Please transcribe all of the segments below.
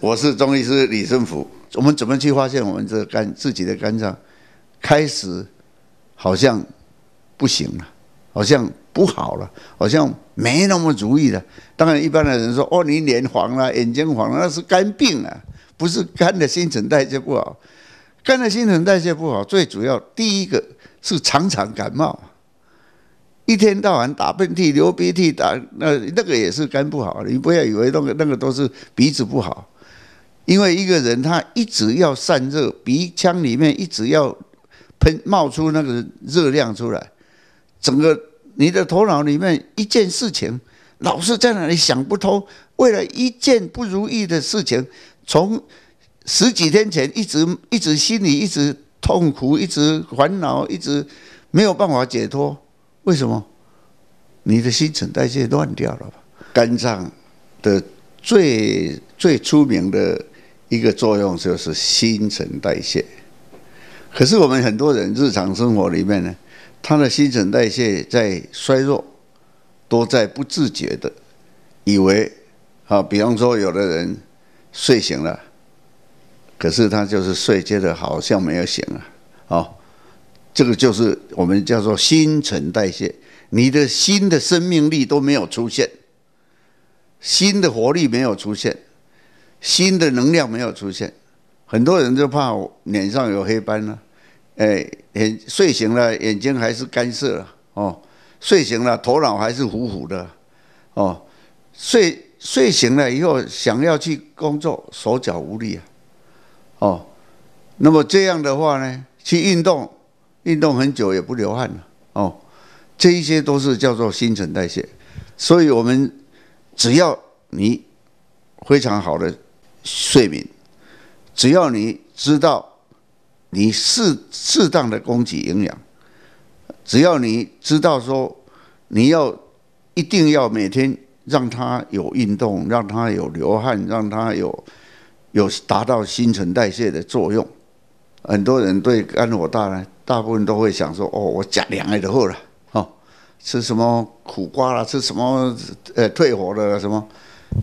我是中医师李胜福。我们怎么去发现我们这肝自己的肝脏开始好像不行了，好像不好了，好像没那么如意了。当然，一般的人说：“哦，你脸黄了，眼睛黄，了，那是肝病啊，不是肝的新陈代谢不好。肝的新陈代谢不好，最主要第一个是常常感冒，一天到晚打喷嚏、流鼻涕，打那那个也是肝不好。你不要以为那个那个都是鼻子不好。”因为一个人他一直要散热，鼻腔里面一直要喷冒出那个热量出来，整个你的头脑里面一件事情老是在那里想不通，为了一件不如意的事情，从十几天前一直一直心里一直痛苦，一直烦恼，一直没有办法解脱，为什么？你的新陈代谢乱掉了，肝脏的最最出名的。一个作用就是新陈代谢，可是我们很多人日常生活里面呢，他的新陈代谢在衰弱，都在不自觉的，以为，啊，比方说有的人睡醒了，可是他就是睡觉的好像没有醒啊，哦，这个就是我们叫做新陈代谢，你的新的生命力都没有出现，新的活力没有出现。新的能量没有出现，很多人就怕脸上有黑斑了，哎，眼睡醒了眼睛还是干涩了，哦，睡醒了头脑还是糊糊的，哦，睡睡醒了以后想要去工作，手脚无力啊，哦，那么这样的话呢，去运动，运动很久也不流汗了，哦，这一些都是叫做新陈代谢，所以我们只要你非常好的。睡眠，只要你知道，你适适当的供给营养，只要你知道说，你要一定要每天让它有运动，让它有流汗，让它有有达到新陈代谢的作用。很多人对肝火大呢，大部分都会想说，哦，我加凉的后了，哦，吃什么苦瓜啦，吃什么呃退火的什么。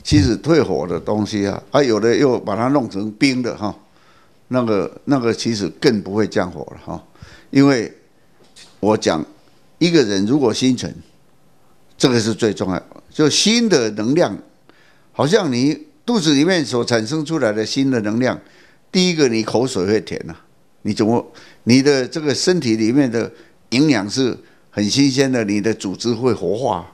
其实退火的东西啊，啊，有的又把它弄成冰的哈，那个那个其实更不会降火了哈，因为我讲一个人如果心沉，这个是最重要，就新的能量，好像你肚子里面所产生出来的新的能量，第一个你口水会甜呐，你怎么你的这个身体里面的营养是很新鲜的，你的组织会活化，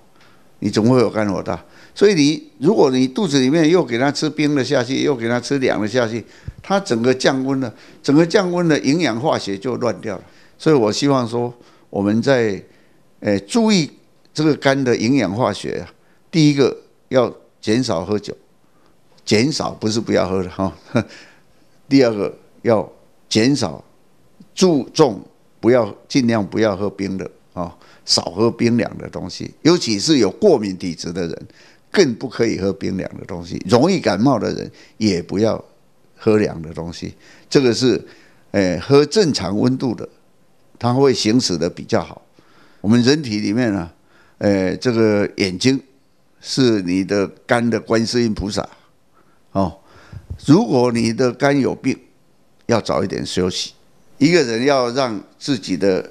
你总会有肝火大？所以你如果你肚子里面又给他吃冰的下去，又给他吃凉的下去，他整个降温了，整个降温的营养化学就乱掉了。所以我希望说，我们在诶注意这个肝的营养化学啊。第一个要减少喝酒，减少不是不要喝的哈。第二个要减少注重，不要尽量不要喝冰的啊，少喝冰凉的东西，尤其是有过敏体质的人。更不可以喝冰凉的东西，容易感冒的人也不要喝凉的东西。这个是，呃，喝正常温度的，它会行驶的比较好。我们人体里面呢，呃，这个眼睛是你的肝的观世音菩萨哦。如果你的肝有病，要早一点休息。一个人要让自己的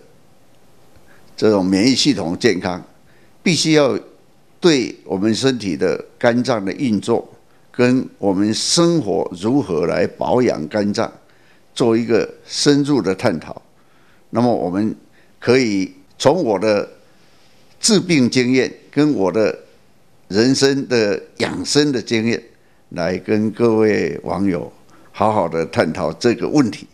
这种免疫系统健康，必须要。对我们身体的肝脏的运作，跟我们生活如何来保养肝脏，做一个深入的探讨。那么，我们可以从我的治病经验，跟我的人生的养生的经验，来跟各位网友好好的探讨这个问题。